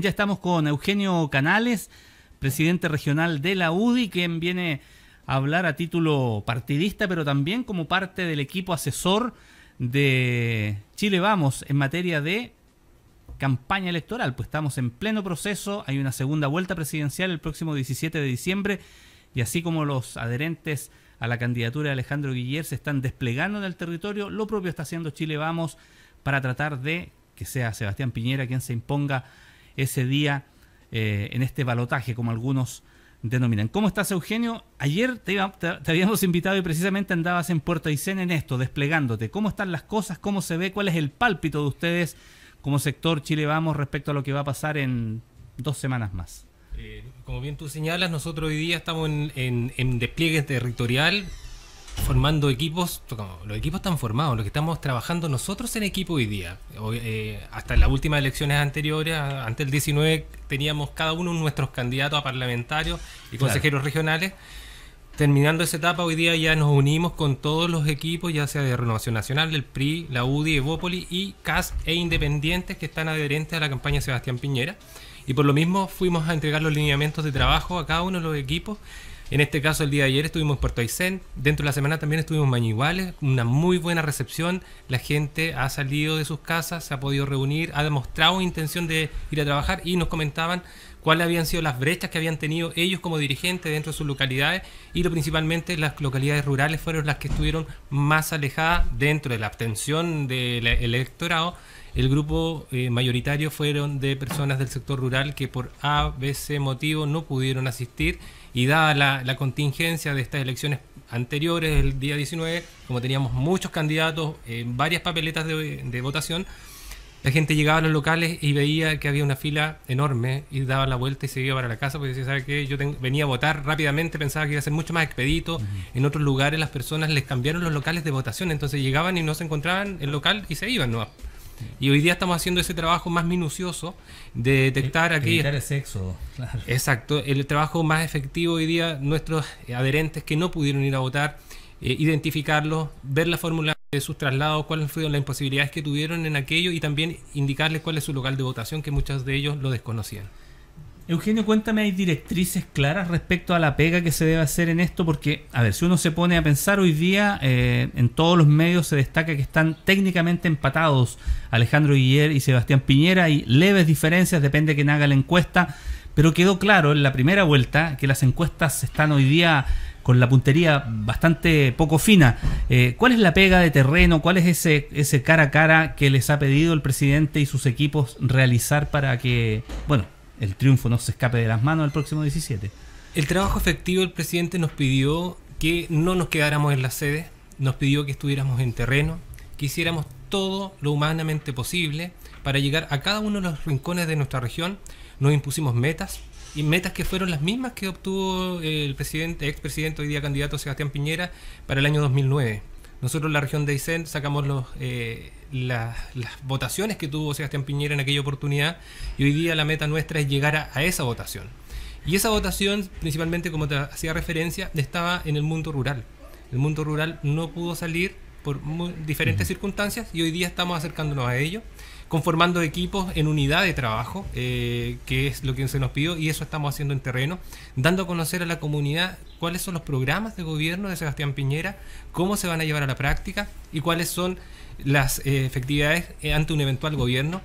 Ya estamos con Eugenio Canales, presidente regional de la UDI, quien viene a hablar a título partidista, pero también como parte del equipo asesor de Chile Vamos en materia de campaña electoral. Pues estamos en pleno proceso, hay una segunda vuelta presidencial el próximo 17 de diciembre y así como los adherentes a la candidatura de Alejandro Guiller se están desplegando en el territorio, lo propio está haciendo Chile Vamos para tratar de que sea Sebastián Piñera quien se imponga ese día eh, en este balotaje, como algunos denominan. ¿Cómo estás, Eugenio? Ayer te, habíamos invitado y precisamente andabas en Puerto Aysén en esto, desplegándote. ¿Cómo están las cosas? ¿Cómo se ve? ¿Cuál es el pálpito de ustedes como sector Chile Vamos respecto a lo que va a pasar en dos semanas más? Eh, como bien tú señalas, nosotros hoy día estamos en, en despliegue territorial formando equipos, los equipos están formados, los que estamos trabajando nosotros en equipo hoy día. Eh, hasta las últimas elecciones anteriores, antes del 19, teníamos cada uno nuestros candidatos a parlamentarios y consejeros regionales. Terminando esa etapa, hoy día ya nos unimos con todos los equipos, ya sea de Renovación Nacional, el PRI, la UDI, Evópoli y CAS e Independientes que están adherentes a la campaña Sebastián Piñera. Y por lo mismo fuimos a entregar los lineamientos de trabajo a cada uno de los equipos en este caso, el día de ayer estuvimos en Puerto Aysén. Dentro de la semana también estuvimos en Mañiguales. Una muy buena recepción. La gente ha salido de sus casas, se ha podido reunir, ha demostrado intención de ir a trabajar y nos comentaban cuáles habían sido las brechas que habían tenido ellos como dirigentes dentro de sus localidades y lo principalmente las localidades rurales fueron las que estuvieron más alejadas dentro de la abstención del electorado el grupo eh, mayoritario fueron de personas del sector rural que por ABC motivo no pudieron asistir y dada la, contingencia de estas elecciones anteriores, el día 19, como teníamos muchos candidatos en varias papeletas de, votación, la gente llegaba a los locales y veía que había una fila enorme y daba la vuelta y se iba para la casa porque decía, ¿sabe qué? Yo venía a votar rápidamente, pensaba que iba a ser mucho más expedito. En otros lugares las personas les cambiaron los locales de votación, entonces llegaban y no se encontraban el local y se iban, ¿no? Y hoy día estamos haciendo ese trabajo más minucioso de detectar e- aquí el sexo. claro. Exacto, el trabajo más efectivo hoy día, nuestros adherentes que no pudieron ir a votar, eh, identificarlos, ver la fórmula de sus traslados, cuáles fueron las imposibilidades que tuvieron en aquello y también indicarles cuál es su local de votación, que muchos de ellos lo desconocían. Eugenio, cuéntame, ¿hay directrices claras respecto a la pega que se debe hacer en esto? Porque, a ver, si uno se pone a pensar hoy día, eh, en todos los medios se destaca que están técnicamente empatados Alejandro Guiller y Sebastián Piñera, y leves diferencias, depende de quien haga la encuesta, pero quedó claro en la primera vuelta que las encuestas están hoy día con la puntería bastante poco fina. Eh, ¿Cuál es la pega de terreno? ¿Cuál es ese, ese cara a cara que les ha pedido el presidente y sus equipos realizar para que, bueno, el triunfo no se escape de las manos el próximo 17. El trabajo efectivo del presidente nos pidió que no nos quedáramos en la sede, nos pidió que estuviéramos en terreno, que hiciéramos todo lo humanamente posible para llegar a cada uno de los rincones de nuestra región. Nos impusimos metas y metas que fueron las mismas que obtuvo el presidente, expresidente, hoy día candidato Sebastián Piñera para el año 2009. Nosotros en la región de Aysén sacamos los eh, las votaciones que tuvo Sebastián Piñera en aquella oportunidad y hoy día la meta nuestra es llegar a esa votación. Y esa votación, principalmente como te hacía referencia, estaba en el mundo rural. El mundo rural no pudo salir por diferentes circunstancias y hoy día estamos acercándonos a ello, conformando equipos en unidad de trabajo, eh, que es lo que se nos pidió y eso estamos haciendo en terreno, dando a conocer a la comunidad cuáles son los programas de gobierno de Sebastián Piñera, cómo se van a llevar a la práctica y cuáles son las eh, efectividades eh, ante un eventual gobierno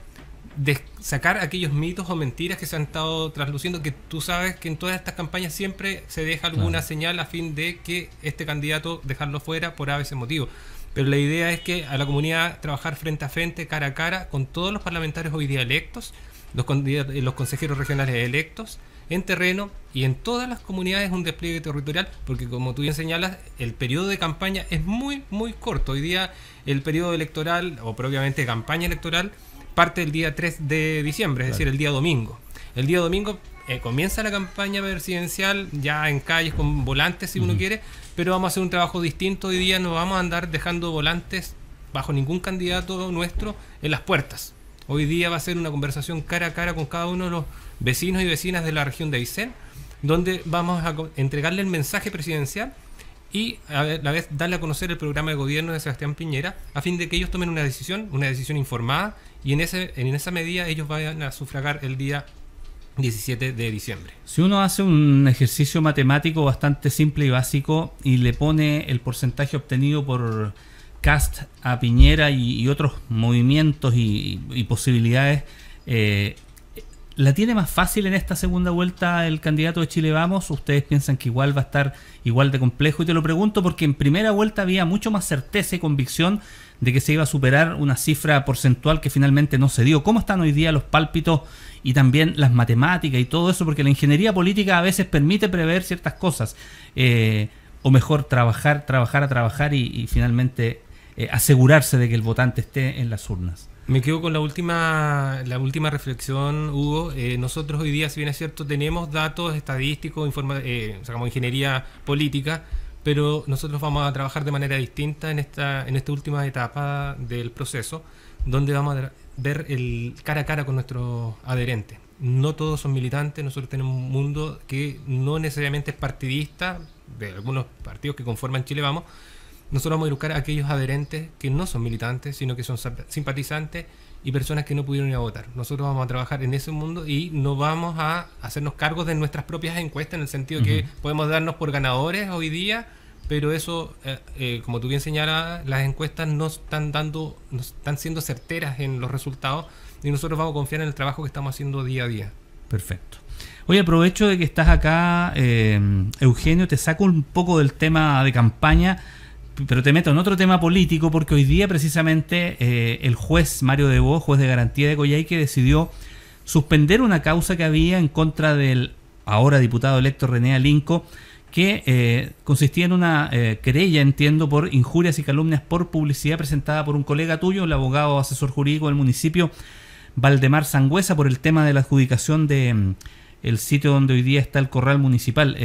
de sacar aquellos mitos o mentiras que se han estado trasluciendo, que tú sabes que en todas estas campañas siempre se deja alguna señal a fin de que este candidato dejarlo fuera por a motivos motivo. Pero la idea es que a la comunidad trabajar frente a frente, cara a cara, con todos los parlamentarios hoy día electos, los, eh, consejeros regionales electos, en terreno y en todas las comunidades un despliegue territorial, porque como tú bien señalas, el periodo de campaña es muy, muy corto. Hoy día el periodo electoral, o propiamente campaña electoral, parte el día 3 de diciembre, es decir, el día domingo. El día domingo eh, comienza la campaña presidencial ya en calles con volantes, si uno quiere, pero vamos a hacer un trabajo distinto hoy día, no vamos a andar dejando volantes bajo ningún candidato nuestro en las puertas. Hoy día va a ser una conversación cara a cara con cada uno de los vecinos y vecinas de la región de Aysén, donde vamos a entregarle el mensaje presidencial y a la vez darle a conocer el programa de gobierno de Sebastián Piñera, a fin de que ellos tomen una decisión, una decisión informada, y en, ese, en esa medida ellos vayan a sufragar el día 17 de diciembre. Si uno hace un ejercicio matemático bastante simple y básico y le pone el porcentaje obtenido por Cast a Piñera y, otros movimientos y, posibilidades, eh, ¿la tiene más fácil en esta segunda vuelta el candidato de Chile Vamos? ¿Ustedes piensan que igual va a estar igual de complejo? Y te lo pregunto porque en primera vuelta había mucho más certeza y convicción de que se iba a superar una cifra porcentual que finalmente no se dio. ¿Cómo están hoy día los pálpitos y también las matemáticas y todo eso, porque la ingeniería política a veces permite prever ciertas cosas, eh, o mejor trabajar, trabajar a trabajar y, finalmente eh, asegurarse de que el votante esté en las urnas. Me quedo con la última, la última reflexión, Hugo. Eh, nosotros hoy día, si bien es cierto, tenemos datos estadísticos, informa eh, como ingeniería política, pero nosotros vamos a trabajar de manera distinta en esta, en esta última etapa del proceso, donde vamos a ver el cara a cara con nuestros adherentes. No todos son militantes, nosotros tenemos un mundo que no necesariamente es partidista, de algunos partidos que conforman Chile Vamos, nosotros vamos a buscar a aquellos adherentes que no son militantes, sino que son simpatizantes y personas que no pudieron ir a votar. Nosotros vamos a trabajar en ese mundo y no vamos a hacernos cargos de nuestras propias encuestas en el sentido que podemos darnos por ganadores hoy día, pero eso, eh, eh, como tú bien señalas, las encuestas no están dando, no están siendo certeras en los resultados y nosotros vamos a confiar en el trabajo que estamos haciendo día a día. Perfecto. Oye, aprovecho de que estás acá, eh, Eugenio, te saco un poco del tema de campaña pero te meto en otro tema político porque hoy día precisamente eh, el juez Mario Debo, juez de garantía de Coyhaique, decidió suspender una causa que había en contra del ahora diputado electo René Alinco, que eh, consistía en una eh, querella, entiendo, por injurias y calumnias por publicidad presentada por un colega tuyo, el abogado asesor jurídico del municipio, Valdemar Sangüesa, por el tema de la adjudicación de mm, el sitio donde hoy día está el corral municipal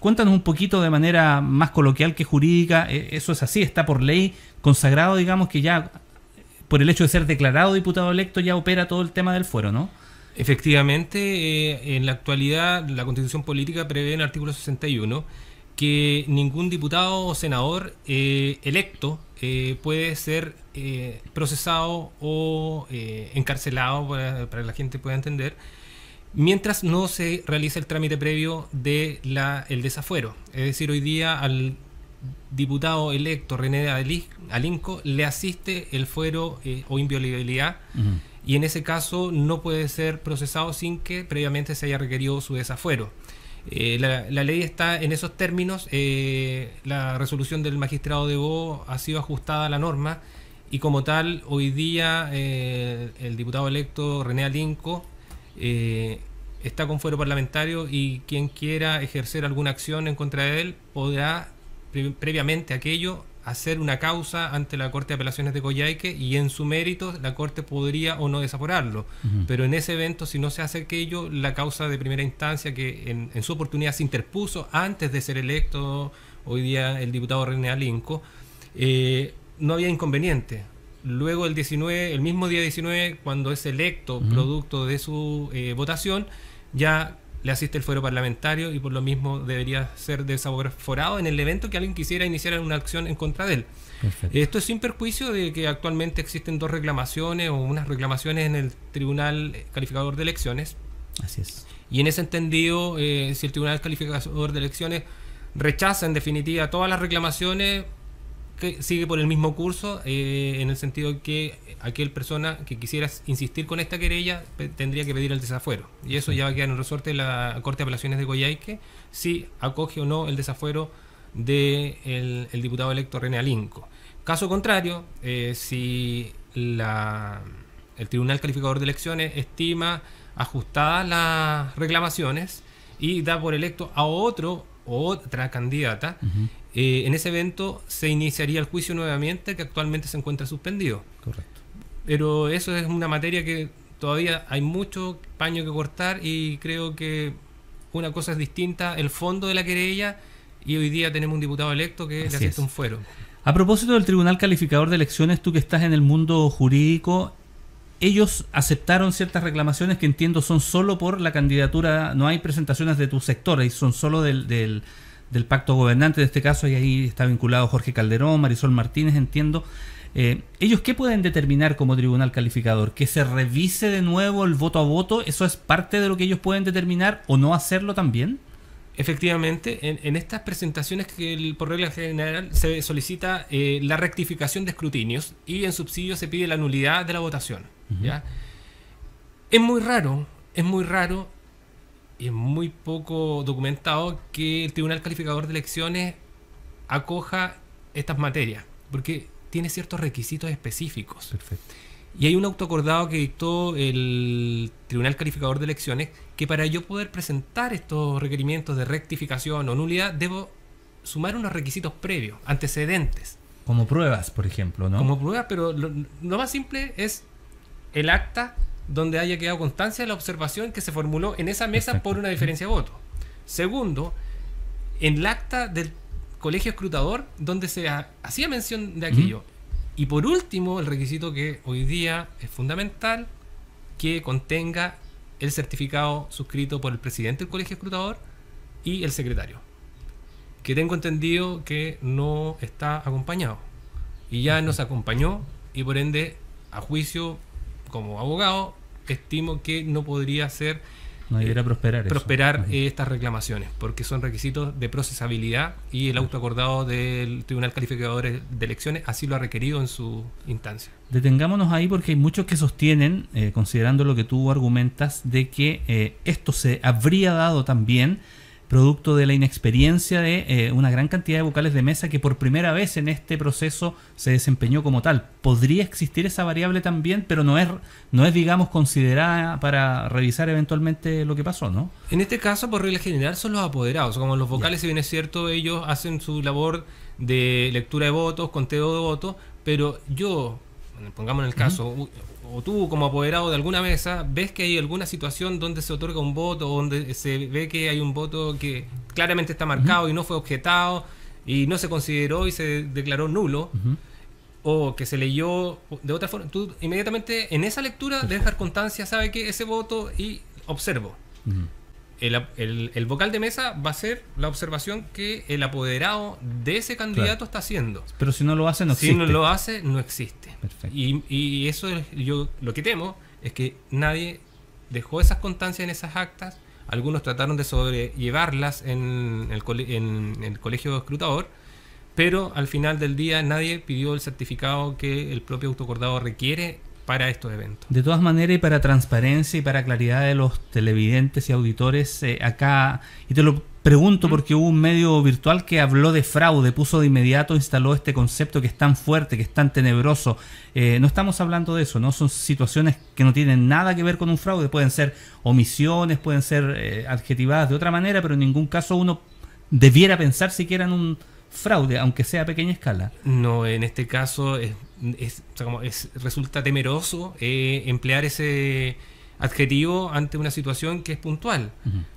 cuéntanos un poquito de manera más coloquial que jurídica, e, eso es así, está por ley consagrado, digamos, que ya por el hecho de ser declarado diputado electo ya opera todo el tema del fuero, ¿no? Efectivamente, eh, en la actualidad la constitución política prevé en el artículo 61 que ningún diputado o senador eh, electo eh, puede ser procesado o encarcelado, para, que la gente pueda entender, mientras no se realice el trámite previo del el desafuero. Es decir, hoy día al diputado electo René Alinco le asiste el fuero eh, o inviolabilidad y en ese caso no puede ser procesado sin que previamente se haya requerido su desafuero. Eh, la, ley está en esos términos, eh, la resolución del magistrado de Bo ha sido ajustada a la norma y como tal hoy día el diputado electo René Alinco eh, está con fuero parlamentario y quien quiera ejercer alguna acción en contra de él podrá previamente aquello hacer una causa ante la Corte de Apelaciones de Coyhaique y en su mérito la Corte podría o no desaporarlo. Pero en ese evento, si no se hace aquello, la causa de primera instancia que en, su oportunidad se interpuso antes de ser electo hoy día el diputado René Alinco, eh, no había inconveniente luego el 19, el mismo día 19, cuando es electo producto de su eh, votación, ya le asiste el fuero parlamentario y por lo mismo debería ser forado en el evento que alguien quisiera iniciar una acción en contra de él. Esto es sin perjuicio de que actualmente existen dos reclamaciones o unas reclamaciones en el Tribunal Calificador de Elecciones. Así es. Y en ese entendido, eh, si el Tribunal Calificador de Elecciones rechaza en definitiva todas las reclamaciones, sigue por el mismo curso, eh, en el sentido que aquel persona que quisiera insistir con esta querella tendría que pedir el desafuero. Y eso ya va a quedar en el resorte la Corte de Apelaciones de Coyhaique, si acoge o no el desafuero del de el diputado electo René Alinco. Caso contrario, eh, si el Tribunal Calificador de Elecciones estima ajustadas las reclamaciones y da por electo a otro o otra candidata, eh, en ese evento se iniciaría el juicio nuevamente que actualmente se encuentra suspendido. Correcto. Pero eso es una materia que todavía hay mucho paño que cortar y creo que una cosa es distinta el fondo de la querella y hoy día tenemos un diputado electo que le asiste un fuero. A propósito del Tribunal Calificador de Elecciones, tú que estás en el mundo jurídico, ellos aceptaron ciertas reclamaciones que entiendo son solo por la candidatura, no hay presentaciones de tu sector, son solo del del pacto gobernante de este caso, y ahí está vinculado Jorge Calderón, Marisol Martínez, entiendo. Eh, ¿Ellos qué pueden determinar como tribunal calificador? ¿Que se revise de nuevo el voto a voto? ¿Eso es parte de lo que ellos pueden determinar o no hacerlo también? Efectivamente, en, estas presentaciones que por regla general se solicita eh, la rectificación de escrutinios y en subsidio se pide la nulidad de la votación. Es muy raro, es muy raro es muy poco documentado que el Tribunal Calificador de Elecciones acoja estas materias, porque tiene ciertos requisitos específicos. Perfecto. Y hay un autoacordado que dictó el Tribunal Calificador de Elecciones que para yo poder presentar estos requerimientos de rectificación o nulidad debo sumar unos requisitos previos, antecedentes. Como pruebas, por ejemplo, ¿no? Como pruebas, pero lo más simple es el acta donde haya quedado constancia de la observación que se formuló en esa mesa por una diferencia de voto. Segundo, en el acta del colegio escrutador donde se hacía mención de aquello. Y por último, el requisito que hoy día es fundamental, que contenga el certificado suscrito por el presidente del colegio escrutador y el secretario. Que tengo entendido que no está acompañado. Y ya nos acompañó y por ende, a juicio como abogado, estimo que no podría ser... No eh, prosperar. Eh, estas reclamaciones, porque son requisitos de procesabilidad y el auto acordado del Tribunal Calificador de Elecciones así lo ha requerido en su instancia. Detengámonos ahí porque hay muchos que sostienen, eh, considerando lo que tú argumentas, de que esto se habría dado también producto de la inexperiencia de eh, una gran cantidad de vocales de mesa que por primera vez en este proceso se desempeñó como tal. Podría existir esa variable también, pero no es, no es digamos, considerada para revisar eventualmente lo que pasó, ¿no? En este caso, por regla general, son los apoderados, como los vocales, si bien es cierto, ellos hacen su labor de lectura de votos, conteo de votos, pero yo pongamos en el caso, o tú como apoderado de alguna mesa, ves que hay alguna situación donde se otorga un voto, donde se ve que hay un voto que claramente está marcado y no fue objetado y no se consideró y se declaró nulo, o que se leyó de otra forma, tú inmediatamente en esa lectura dejas constancia, sabe que ese voto y observo el, vocal de mesa va a ser la observación que el apoderado de ese candidato está haciendo. Pero si no lo hace, no existe. Si no lo hace, no existe. Perfecto. Y, eso es, yo lo que temo es que nadie dejó esas constancias en esas actas. Algunos trataron de sobrellevarlas en el, en el colegio escrutador, pero al final del día nadie pidió el certificado que el propio autocordado requiere para estos eventos. De todas maneras, y para transparencia y para claridad de los televidentes y auditores, eh, acá, y te lo pregunto mm. porque hubo un medio virtual que habló de fraude, puso de inmediato, instaló este concepto que es tan fuerte, que es tan tenebroso. Eh, no estamos hablando de eso, ¿no? Son situaciones que no tienen nada que ver con un fraude, pueden ser omisiones, pueden ser eh, adjetivadas de otra manera, pero en ningún caso uno debiera pensar siquiera en un fraude, aunque sea a pequeña escala. No, en este caso es, como es resulta temeroso eh, emplear ese adjetivo ante una situación que es puntual.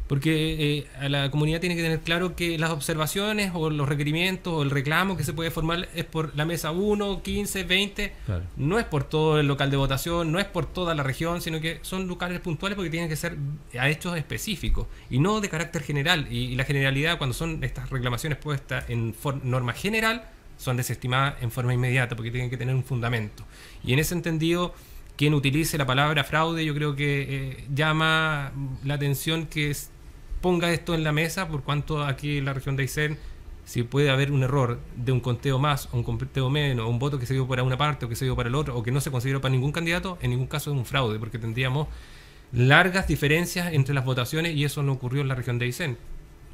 Porque eh, a la comunidad tiene que tener claro que las observaciones o los requerimientos o el reclamo que se puede formar es por la mesa 1, 15, 20, no es por todo el local de votación, no es por toda la región, sino que son locales puntuales porque tienen que ser a hechos específicos y no de carácter general. Y, y la generalidad, cuando son estas reclamaciones puestas en norma general, son desestimadas en forma inmediata porque tienen que tener un fundamento. Y en ese entendido quien utilice la palabra fraude, yo creo que eh, llama la atención que ponga esto en la mesa, por cuanto aquí en la región de Aysén, si puede haber un error de un conteo más o un conteo menos, o un voto que se dio para una parte o que se dio para el otro, o que no se consideró para ningún candidato, en ningún caso es un fraude, porque tendríamos largas diferencias entre las votaciones y eso no ocurrió en la región de Aysén.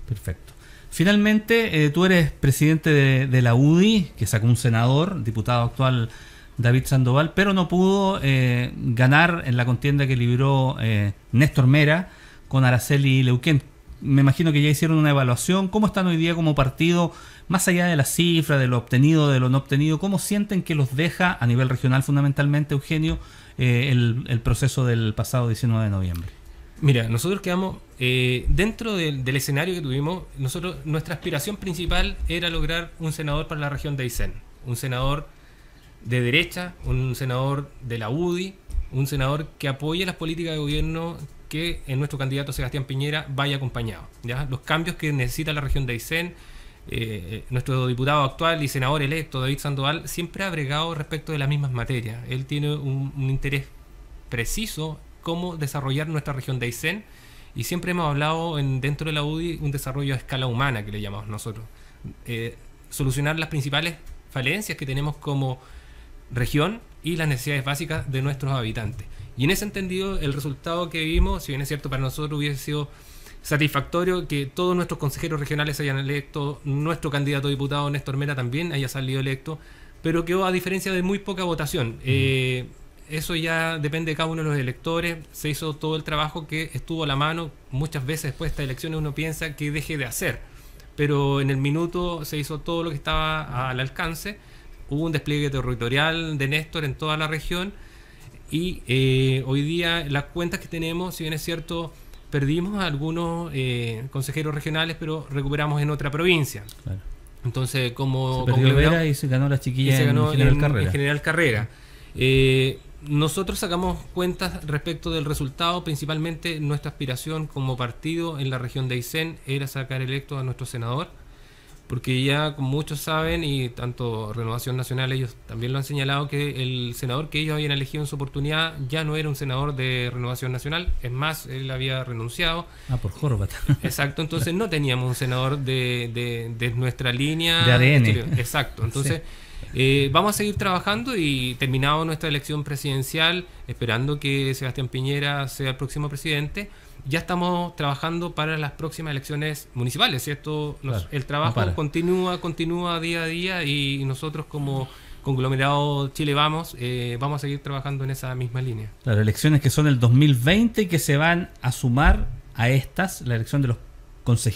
Perfecto. Finalmente, eh, tú eres presidente de, de la UDI, que sacó un senador, diputado actual David Sandoval, pero no pudo eh, ganar en la contienda que libró eh, Néstor Mera con Araceli Leuquén. Me imagino que ya hicieron una evaluación. ¿Cómo están hoy día como partido? Más allá de las cifras, de lo obtenido, de lo no obtenido, ¿cómo sienten que los deja a nivel regional fundamentalmente, Eugenio, eh, el, proceso del pasado 19 de noviembre? Mira, nosotros quedamos dentro del escenario que tuvimos. Nosotros nuestra aspiración principal era lograr un senador para la región de Aysén, un senador de derecha, un senador de la UDI, un senador que apoya las políticas de gobierno que en nuestro candidato Sebastián Piñera vaya acompañado. ¿ya? Los cambios que necesita la región de Aysén, eh, nuestro diputado actual y senador electo David Sandoval siempre ha bregado respecto de las mismas materias. Él tiene un, interés preciso cómo desarrollar nuestra región de Aysén y siempre hemos hablado en, dentro de la UDI un desarrollo a escala humana que le llamamos nosotros. Eh, solucionar las principales falencias que tenemos como región y las necesidades básicas de nuestros habitantes. Y en ese entendido, el resultado que vimos, si bien es cierto, para nosotros hubiese sido satisfactorio que todos nuestros consejeros regionales hayan electo, nuestro candidato diputado Néstor Mera también haya salido electo, pero que a diferencia de muy poca votación. Eh, eso ya depende de cada uno de los electores, se hizo todo el trabajo que estuvo a la mano, muchas veces después de estas elecciones uno piensa que deje de hacer, pero en el minuto se hizo todo lo que estaba al alcance hubo un despliegue territorial de Néstor en toda la región y eh, hoy día las cuentas que tenemos, si bien es cierto, perdimos a algunos eh, consejeros regionales, pero recuperamos en otra provincia. Entonces, como... Se se ganó la chiquilla en, General Carrera. General eh, Carrera. nosotros sacamos cuentas respecto del resultado, principalmente nuestra aspiración como partido en la región de Aysén era sacar electo a nuestro senador porque ya muchos saben, y tanto Renovación Nacional ellos también lo han señalado, que el senador que ellos habían elegido en su oportunidad ya no era un senador de Renovación Nacional, es más, él había renunciado. Ah, por Jorba. Exacto, entonces no teníamos un senador de, de, nuestra línea. De ADN. Este, exacto, entonces... Eh, vamos a seguir trabajando y terminado nuestra elección presidencial, esperando que Sebastián Piñera sea el próximo presidente ya estamos trabajando para las próximas elecciones municipales, ¿cierto? Nos, el trabajo continúa, continúa día a día y nosotros como conglomerado Chile Vamos eh, vamos a seguir trabajando en esa misma línea. Las elecciones que son el 2020 y que se van a sumar a estas, la elección de los,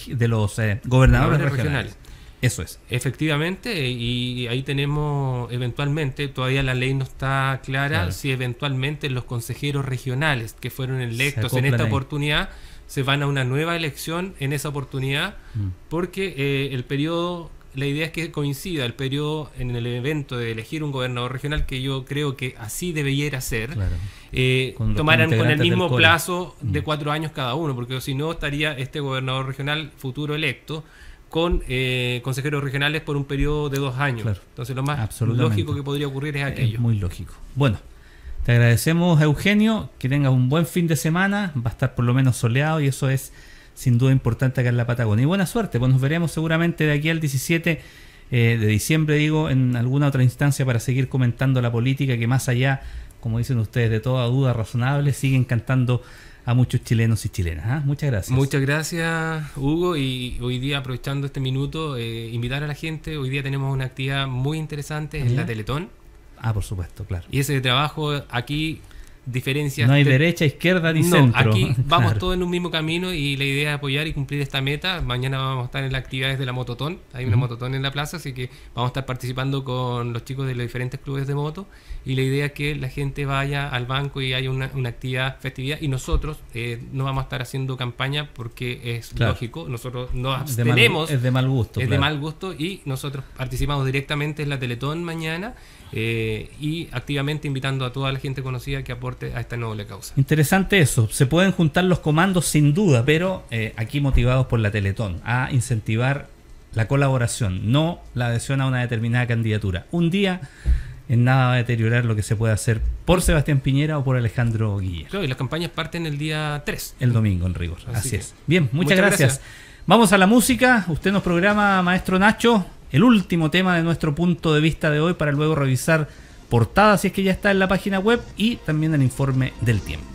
de los eh, gobernadores, regionales. Eso es. Efectivamente, y ahí tenemos eventualmente, todavía la ley no está clara, si eventualmente los consejeros regionales que fueron electos en esta oportunidad se van a una nueva elección en esa oportunidad, mm. porque eh, el periodo, la idea es que coincida el periodo en el evento de elegir un gobernador regional, que yo creo que así debiera ser, eh, tomaran con el mismo plazo de mm. cuatro años cada uno, porque si no estaría este gobernador regional futuro electo con eh, consejeros regionales por un periodo de dos años. Entonces lo más lógico que podría ocurrir es aquello. muy lógico. Bueno, te agradecemos Eugenio, que tengas un buen fin de semana, va a estar por lo menos soleado y eso es sin duda importante acá en la Patagonia. Y buena suerte, pues nos veremos seguramente de aquí al 17 eh, de diciembre, digo, en alguna otra instancia para seguir comentando la política que más allá, como dicen ustedes, de toda duda razonable, sigue encantando a muchos chilenos y chilenas. ¿ah? Muchas gracias. Muchas gracias, Hugo. Y hoy día, aprovechando este minuto, eh, invitar a la gente. Hoy día tenemos una actividad muy interesante, en la Teletón. Ah, por supuesto, claro. Y ese trabajo aquí diferencias. No hay derecha, izquierda ni centro. Aquí vamos todos en un mismo camino y la idea es apoyar y cumplir esta meta. Mañana vamos a estar en las actividades de la Mototón. Hay una Mototón en la plaza, así que vamos a estar participando con los chicos de los diferentes clubes de moto. Y la idea es que la gente vaya al banco y haya una, actividad festividad. Y nosotros eh, no vamos a estar haciendo campaña porque es lógico. Nosotros no abstenemos. es de mal gusto. Es de mal gusto y nosotros participamos directamente en la Teletón mañana eh, y activamente invitando a toda la gente conocida que aporte a esta noble causa. Interesante eso, se pueden juntar los comandos sin duda, pero eh, aquí motivados por la Teletón, a incentivar la colaboración, no la adhesión a una determinada candidatura. Un día en nada va a deteriorar lo que se puede hacer por Sebastián Piñera o por Alejandro Guillermo. Claro, y las campañas parten el día 3. El domingo, en rigor. Así, es. Bien, muchas, gracias. Vamos a la música. Usted nos programa, maestro Nacho el último tema de nuestro punto de vista de hoy para luego revisar portada si es que ya está en la página web y también el informe del tiempo.